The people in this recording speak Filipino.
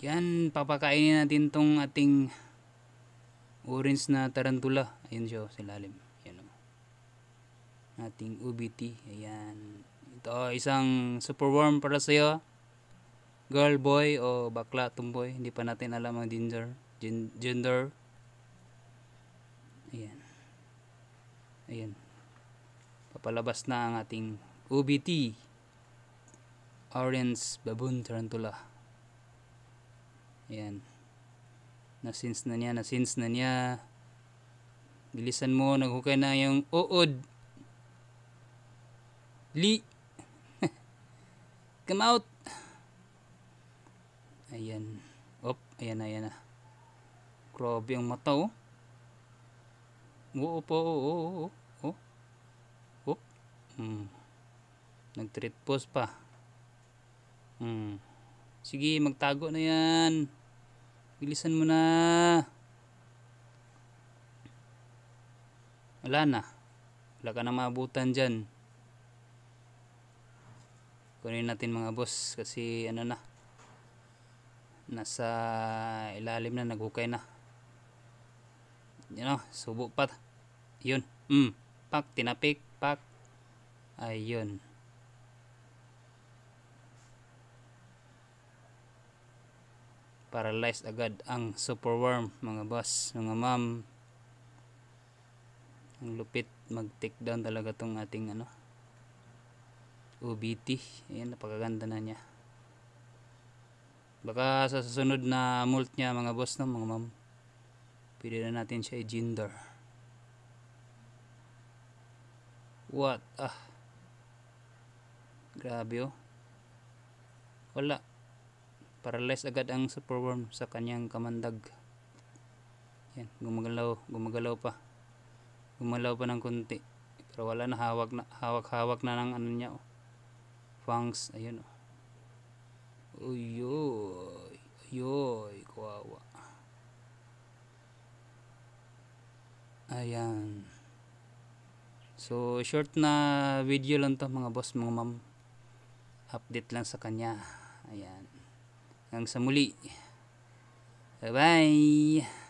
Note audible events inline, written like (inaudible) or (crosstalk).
Yan, papakainin natin tong ating orange na tarantula. Ayun siya oh, sa lalim. Yan o. Oh. Ating UBT. Ayan. Ito, isang super warm para sa'yo. Girl, boy, o bakla, tumboy. Hindi pa natin alam ang gender. gender. Ayan. Ayan. Papalabas na ang ating UBT. Orange baboon tarantula. Ayan. na Nasince na niya, na nasince na niya. Bilisan mo, naghukay na yung uod. Li. (laughs) Come out. Ayan. Op, ayan na, ayan na. Grabe ang mata oh. Oo po, oo, oo, oo. Oh. Hmm. Nag-treat post pa. Hmm. Sige, magtago na yan. Bilisan mo na. Wala na. Wala ka na maabutan dyan. Kunin natin mga boss kasi ano na. Nasa ilalim na naghukay na. You know, subo pa. Yun. Mm. Pak, tinapik, pak. Ayun. paralyzed agad ang superworm mga boss mga ma'am ang lupit mag take down talaga tong ating ano OBT ayan napakaganda na niya baka sa susunod na molt niya mga boss no mga ma'am pwede na natin siya i-ginder what ah grabe oh wala paralyze agad ang superworm sa kanyang kamandag yan gumagalaw gumagalaw pa gumalaw pa ng kunti pero wala na hawak na hawak hawak na ng ano niya oh. fangs ayun oh uyoy uyoy kawawa ayan so short na video lang to mga boss mga ma'am update lang sa kanya ayan Hanggang sa muli. Bye-bye!